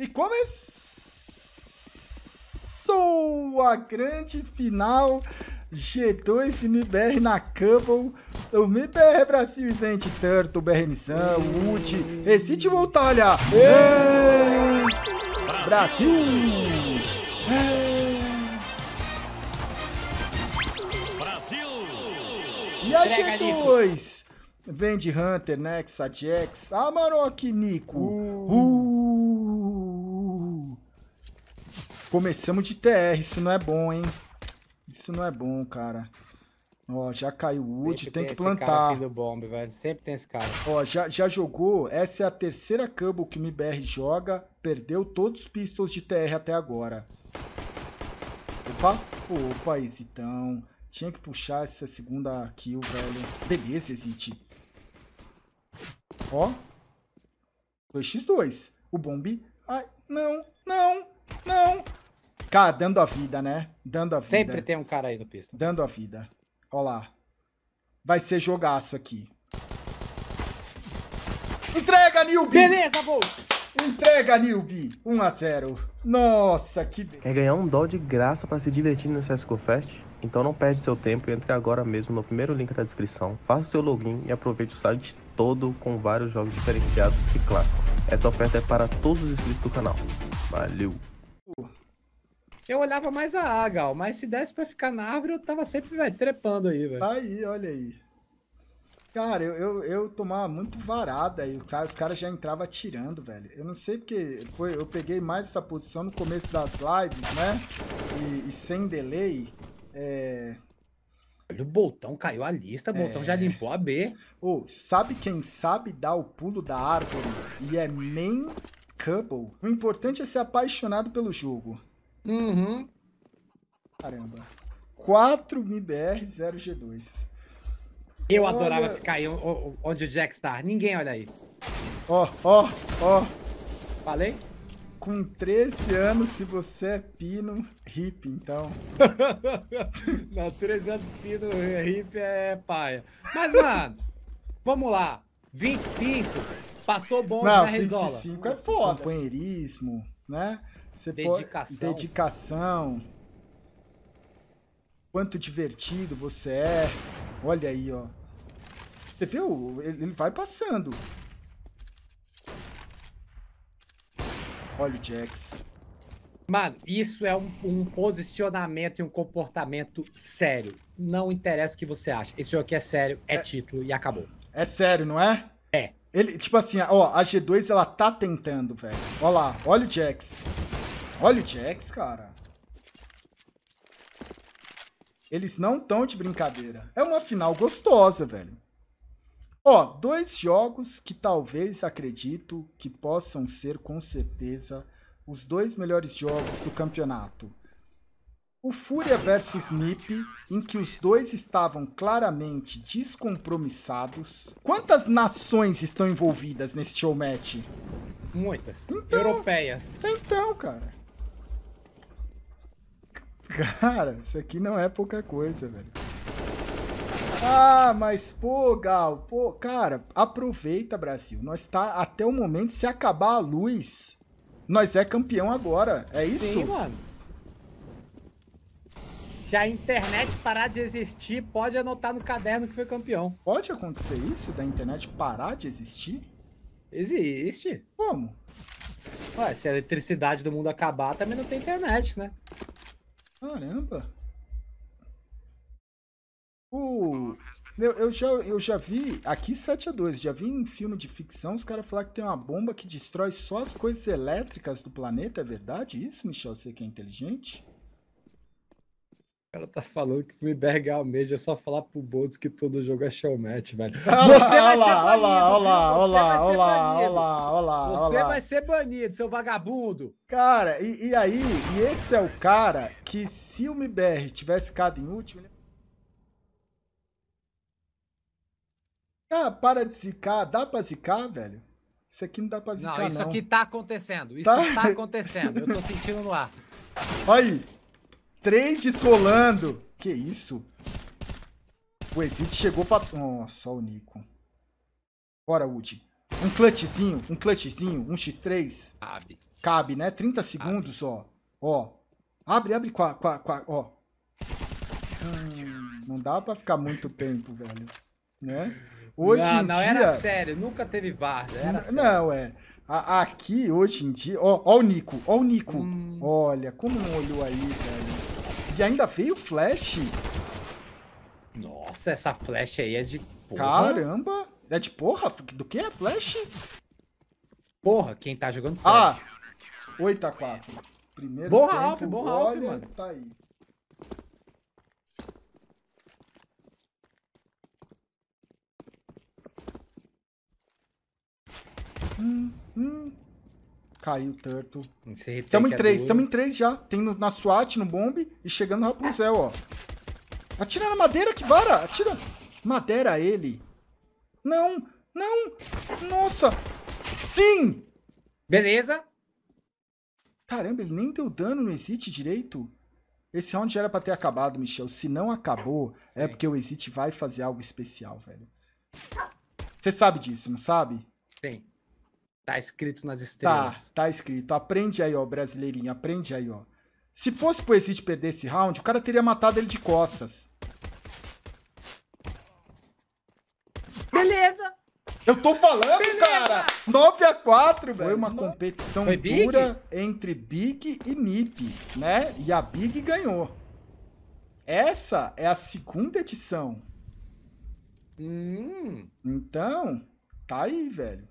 E começou a grande final G2 MBR na Campbell. O MBR Brasil isente Turtle, BR Nissan, Wood, Exit Voltalha. Brasil! Brasil. E a G2 vende Hunter, Nexa, Jax, Amarok, Nico. Uh. Começamos de TR, isso não é bom, hein? Isso não é bom, cara. Ó, já caiu o Wood, tem, tem, que plantar. Cara aqui do bombe, velho. Sempre tem esse cara. Ó, já, já jogou. Essa é a terceira Cumble que o MBR joga. Perdeu todos os pistols de TR até agora. Opa, opa, Exitão. Tinha que puxar essa segunda kill, velho. Beleza, Exit. Ó. 2x2. O bombe, Ai, não, não, não. Cara, dando a vida, né? Dando a vida. Sempre tem um cara aí no pista. Dando a vida. Ó lá. Vai ser jogaço aqui. Entrega, Nilby! Beleza, vou. Entrega, Nilby! 1x0. Nossa, que... Quer ganhar um dó de graça para se divertir no CSGO Fest? Então não perde seu tempo e entre agora mesmo no primeiro link da descrição. Faça seu login e aproveite o site todo com vários jogos diferenciados e clássicos. Essa oferta é para todos os inscritos do canal. Valeu! Eu olhava mais a A, Gal, mas se desse pra ficar na árvore, eu tava sempre, velho, trepando aí, velho. Tá aí, olha aí. Cara, eu, eu, eu tomava muito varada aí cara, os caras já entravam atirando, velho. Eu não sei porque foi, eu peguei mais essa posição no começo das lives, né? E, e sem delay. É... Olha, o Boltão caiu a lista, o Boltão é... já limpou a B. Ô, oh, sabe quem sabe dar o pulo da árvore? E é main couple. O importante é ser apaixonado pelo jogo. Uhum. Caramba. 4 MBR 0G2. Eu olha... adorava ficar aí onde o Jack está. Ninguém olha aí. Ó, ó, ó. Falei? Com 13 anos, se você é pino, hip, então. Não, 13 anos pino, hip é paia. Mas, mano, vamos lá. 25, passou bom na Rezola. 25 é foda. Companheirismo né? Você dedicação. dedicação. Quanto divertido você é. Olha aí, ó. Você viu? Ele vai passando. Olha o Jax. Mano, isso é um, um, posicionamento e um comportamento sério. Não interessa o que você acha. Esse aqui é sério, é, é título e acabou. É sério, não é? Ele, tipo assim, ó, a G2 ela tá tentando, velho. Olha lá, olha o Jax. Olha o Jax, cara. Eles não estão de brincadeira. É uma final gostosa, velho. Ó, dois jogos que talvez acredito que possam ser com certeza os dois melhores jogos do campeonato. O Fúria versus Nip, em que os dois estavam claramente descompromissados. Quantas nações estão envolvidas nesse show match? Muitas. Então, Europeias. Então, cara. Cara, isso aqui não é pouca coisa, velho. Ah, mas pô, Gal, pô, cara, aproveita, Brasil. Nós tá até o momento, se acabar a luz, nós é campeão agora. É isso? Sim, mano. Se a internet parar de existir, pode anotar no caderno que foi campeão. Pode acontecer isso da internet parar de existir? Existe. Como? Ué, se a eletricidade do mundo acabar, também não tem internet, né? Caramba. O... Eu, eu, já, eu já vi aqui 7 a 2 já vi em filme de ficção os caras falar que tem uma bomba que destrói só as coisas elétricas do planeta. É verdade isso, Michel? Você que é inteligente? cara tá falando que o Fleabag almeja é só falar pro Boltz que todo jogo é showmatch, velho. Você vai olá, ser banido, olá, olá, olá, olá, olá, Você vai ser banido, seu vagabundo. Cara, e, e aí, e esse é o cara que se o MBR tivesse ficado em último, Ah, para de zicar, dá pra zicar, velho? Isso aqui não dá pra zicar, não. Isso não, isso aqui tá acontecendo, isso tá, tá acontecendo, eu tô sentindo no ar. Aí, Três rolando. Que isso? O Exit chegou pra... Nossa, oh, o Nico. Bora, Woody. Um clutchzinho, um clutchzinho, um x3. Cabe. Cabe, né? 30 segundos, ó. Ó. Abre, abre com a... Com a, com a ó. Hum, não dá pra ficar muito tempo, velho. Né? Hoje não, em não, dia... era sério. Nunca teve VAR, era sério. Não, é. A, aqui, hoje em dia... Ó, ó o Nico, ó o Nico. Hum. Olha, como não olhou aí, velho e ainda veio flash. Nossa, essa flash aí é de porra. Caramba! É de porra? Do que é flash? Porra, quem tá jogando sério. Ah! 8x4. Primeiro Boa tempo, Alf, boa Alf, mano. Tá aí. Hum, hum, Caiu o Turtle. tamo em é três, tamo em três já. Tem no, na SWAT, no bomb e chegando no Rapunzel, ó. Atira na madeira, que vara! Atira! Madeira ele! Não! Não! Nossa! Sim! Beleza! Caramba, ele nem deu dano no Exit direito. Esse round já era pra ter acabado, Michel. Se não acabou, é Sim. é porque o Exit vai fazer algo especial, velho. Você sabe disso, não sabe? Sim. Tá escrito nas tá, estrelas. Tá, tá escrito. Aprende aí, ó, brasileirinho. Aprende aí, ó. Se fosse pro Exit perder esse round, o cara teria matado ele de costas. Beleza! Eu tô falando, Beleza. cara! 9x4, velho. uma competição Foi dura entre Big e Nip, né? E a Big ganhou. Essa é a segunda edição. Hum. Então, tá aí, velho.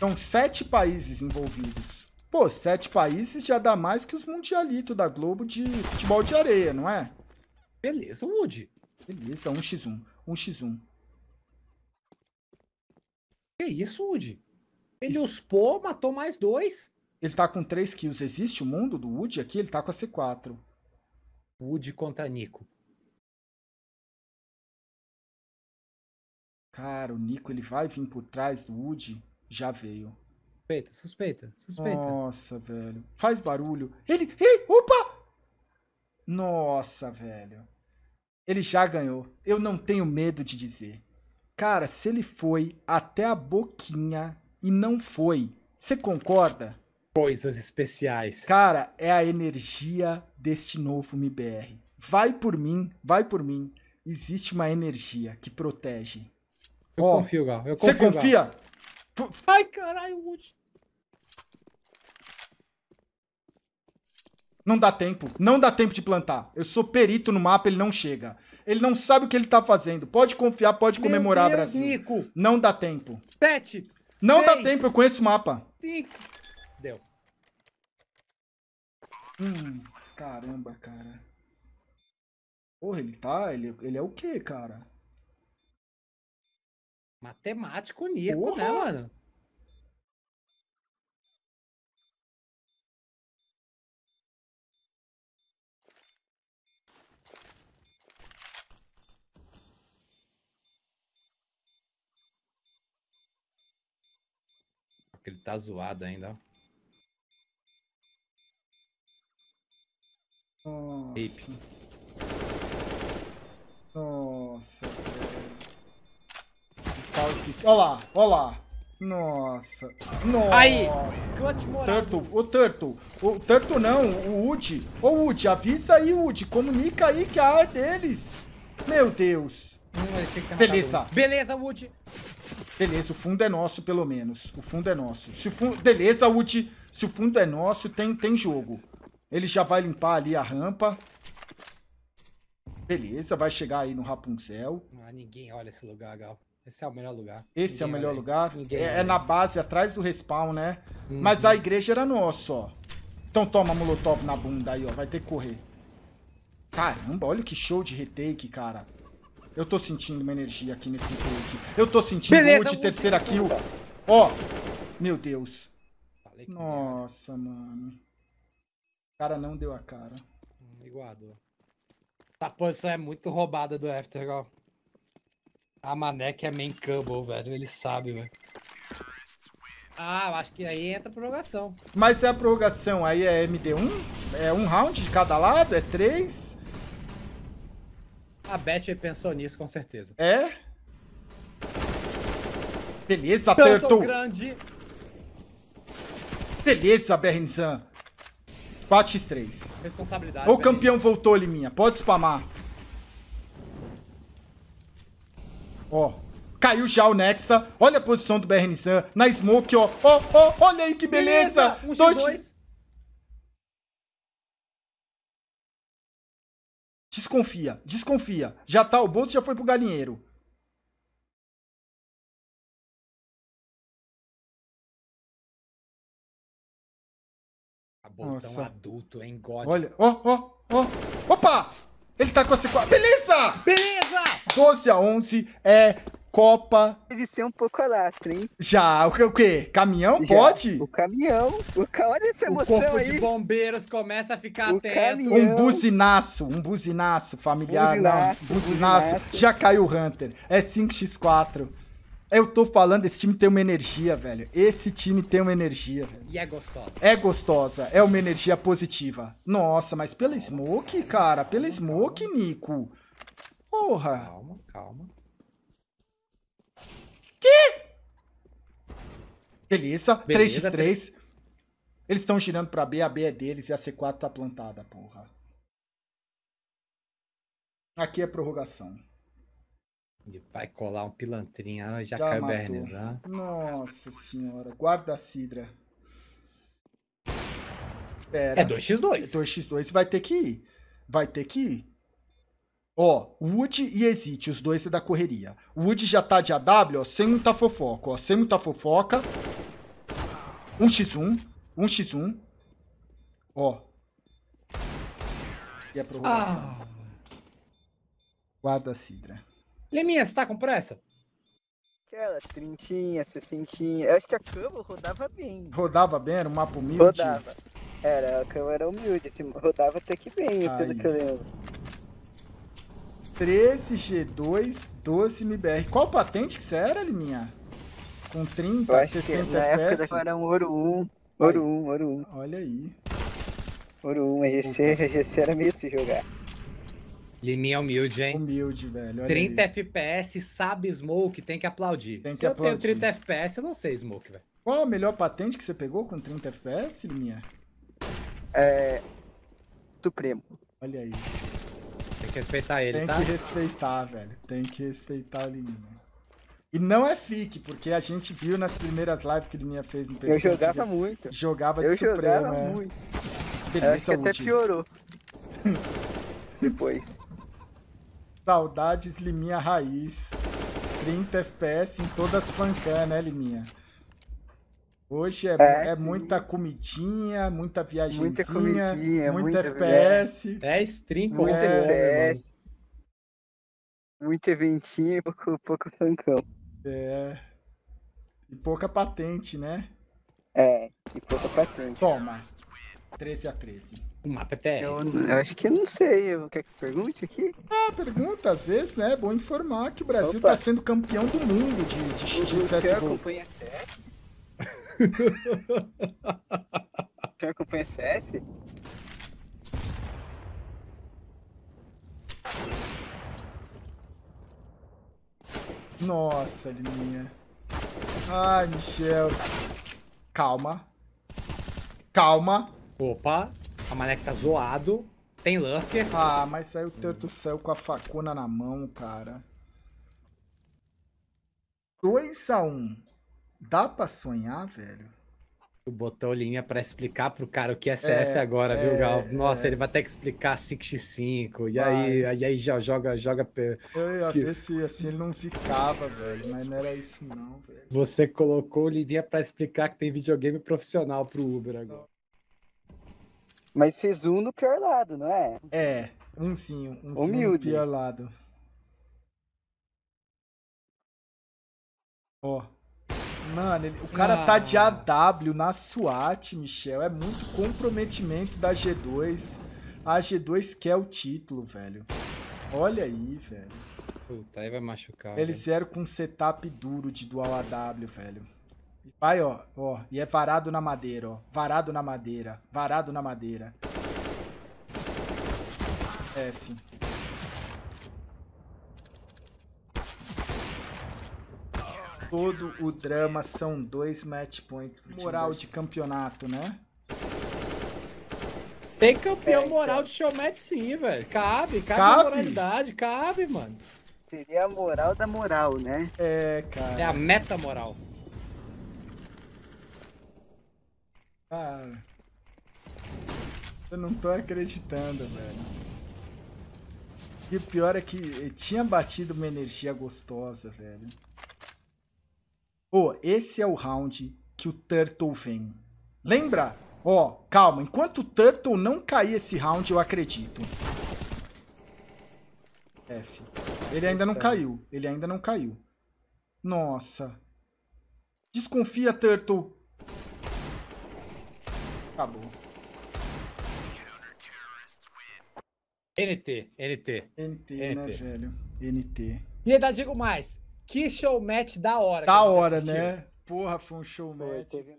São então, sete países envolvidos. Pô, sete países já dá mais que os mundialitos da Globo de futebol de areia, não é? Beleza, Woody. Beleza, 1x1. 1x1. Que isso, Woody? Ele isso. uspou, matou mais dois. Ele tá com três kills. Existe o mundo do Woody aqui? Ele tá com a C4. Woody contra Nico. Cara, o Nico ele vai vir por trás do Woody. Já veio. Suspeita, suspeita, suspeita. Nossa, velho. Faz barulho. Ele. Ei, opa! Nossa, velho. Ele já ganhou. Eu não tenho medo de dizer. Cara, se ele foi até a boquinha e não foi, você concorda? Coisas especiais. Cara, é a energia deste novo MBR. Vai por mim, vai por mim. Existe uma energia que protege. Eu confio, Gal. você confia? Gal. Ai, caralho, Não dá tempo. Não dá tempo de plantar. Eu sou perito no mapa, ele não chega. Ele não sabe o que ele tá fazendo. Pode confiar, pode Meu comemorar, Deus, Brasil. Nico. Não dá tempo. Sete. Não seis, dá tempo, eu conheço o mapa. Cinco. Deu. Hum, caramba, cara. Porra, ele tá. Ele, ele é o quê, cara? Matemático Nico, né, Porra. né, mano? Porque ele tá zoado ainda, ó. Nossa. Nossa, olha lá, olha lá. Nossa. Nossa. Aí. Turtle, o Turtle. O Turtle não, o Woody. Ô, Woody, avisa aí, Woody. Comunica aí que a A é deles. Meu Deus. Beleza. Beleza, Woody. Beleza, o fundo é nosso, pelo menos. O fundo é nosso. Se o fundo... Beleza, Woody. Se o fundo é nosso, tem, tem jogo. Ele já vai limpar ali a rampa. Beleza, vai chegar aí no Rapunzel. Ah, ninguém olha esse lugar, Gal. Esse é o melhor lugar. Esse Ninguém é o melhor lugar. Ninguém é, é na base, atrás do respawn, né? Uhum. Mas a igreja era nossa, ó. Então toma molotov na bunda aí, ó. Vai ter que correr. Caramba, olha que show de retake, cara. Eu tô sentindo uma energia aqui nesse take. Eu tô sentindo Beleza, um de terceira vou... kill. Ó. Meu Deus. Nossa, mano. O cara não deu a cara. Hum, guardou. Essa posição é muito roubada do After, ó. A Manek é main Campbell, velho. Ele sabe, velho. Ah, eu acho que aí entra a prorrogação. Mas é a prorrogação, aí é MD1? É um round de cada lado? É três? A Betty pensou nisso, com certeza. É? Beleza, Tanto apertou. grande. Beleza, Berrinsan. 4x3. Responsabilidade. O campeão voltou, Liminha. Pode spamar. Ó. Caiu já o Nexa. Olha a posição do BR Nissan. Na Smoke, ó. Ó, ó, olha aí que beleza. beleza. Um Dois... x Desconfia, desconfia. Já tá o Bolt, já foi pro galinheiro. Ah, Botão Nossa. adulto, hein, God. Olha, ó, ó, ó. Opa! Ele tá com a C4. Beleza! Beleza! 12 a 11 é Copa. De ser um pouco alastro, hein? Já, o que? O quê? Caminhão? Já. Pode? O caminhão. O ca... Olha essa emoção o corpo aí. Os bombeiros começa a ficar o atento. Caminhão. Um buzinaço, um buzinaço familiar. Buzinaço, não, buzinaço. buzinaço. Já caiu o Hunter. É 5x4. Eu tô falando, esse time tem uma energia, velho. Esse time tem uma energia, velho. E é gostosa. É gostosa, é uma energia positiva. Nossa, mas pela Smoke, cara, pela Smoke, Nico. Porra! Calma, calma. Que? Beleza, Beleza 3x3. Eles estão girando pra B, a B é deles e a C4 tá plantada, porra. Aqui é prorrogação. Ele vai colar um pilantrinho, ah, já, já caiu bernizar. Ah. Nossa senhora, guarda a cidra. Pera. É 2x2. É 2x2 vai ter que ir. Vai ter que ir. Ó, Wood e Exit, os dois da correria. Wood já tá de AW, ó, sem muita fofoca, ó, sem muita fofoca. 1x1, 1x1. Ó. E a prorrogação. Ah. Guarda Sidra. Leminha, você tá com pressa? Aquela trintinha, sessentinha. Eu acho que a cama rodava bem. Rodava bem? Era um mapa humilde? Rodava. Era, a cama era humilde, assim, rodava até que bem, Aí. pelo que eu lembro. 13G2 12MBR. Qual patente que você era, Liminha? Com 30, Eu acho 60 que na FPS? época era um Ouro 1. Ouro 1, Ouro 1. Olha aí. Ouro 1, EGC, EGC era meio de se jogar. Liminha é humilde, hein? Humilde, velho. 30 aí. FPS, sabe Smoke, tem que aplaudir. Tem que Se aplaudir. eu tenho 30 FPS, eu não sei Smoke, velho. Qual a melhor patente que você pegou com 30 FPS, Liminha? É... Supremo. Olha aí que respeitar ele, tem tá? Tem que respeitar, velho. Tem que respeitar o Liminha. E não é fique, porque a gente viu nas primeiras lives que o Liminha fez no PC. Eu jogava muito. Jogava de Eu Supremo, jogava é. muito. Feliz acho que até piorou. Depois. Saudades Liminha Raiz. 30 FPS em todas as pancanas, né, Liminha? Hoje é, é, é muita comidinha, muita viagemzinha, muita comidinha, muito muita FPS. É, é stream com muito né, FPS. Muito eventinho e pouco, pouco fancão. É. E pouca patente, né? É, e pouca patente. Toma. 13 a 13. O Uma é PTR. Eu, eu, acho que eu não sei. Eu, quer que pergunte aqui? Ah, pergunta. Às vezes, né? É bom informar que o Brasil tá sendo campeão do mundo de, de, de, de CSGO. acompanha CS? Pior que eu ponho CS? Nossa, linha. Ai, Michel. Calma. Calma. Opa, a maneca tá zoado. Tem Lurker. Ah, mas saiu o Turtle Céu com a facuna na mão, cara. 2 a 1. Um. Dá pra sonhar, velho? Tu botou linha pra explicar pro cara o que é CS é, agora, é, viu, Gal? Nossa, é. ele vai ter que explicar 65, e aí aí, e aí já joga, joga. Eu ia que... se assim ele não zicava, velho, mas não era isso, não, velho. Você colocou linha pra explicar que tem videogame profissional pro Uber agora. Mas fez um no pior lado, não é? É, um sim, um Humilde. sim no pior lado. Ó. Oh. Mano, ele, o cara ah. tá de AW na SWAT, Michel. É muito comprometimento da G2. A G2 quer o título, velho. Olha aí, velho. Puta, aí vai machucar. Eles eram né? vieram com um setup duro de dual AW, velho. E vai, ó, ó. E é varado na madeira, ó. Varado na madeira. Varado na madeira. F. todo o drama são dois match points pro Moral de campeonato, né? Tem campeão é, então. moral de showmatch sim, velho. Cabe, cabe, cabe moralidade, cabe, mano. Seria a moral da moral, né? É, cara. É a meta moral. Cara. Eu não tô acreditando, velho. E o pior é que tinha batido uma energia gostosa, velho. Pô, oh, esse é o round que o Turtle vem. Lembra? Ó, oh, calma. Enquanto o Turtle não cair esse round, eu acredito. F. Ele ainda não caiu. Ele ainda não caiu. Nossa. Desconfia, Turtle. Acabou. NT, NT. NT, NT. né, velho? NT. E ainda digo mais. Que show match da hora. Da hora, né? Porra, foi um show match.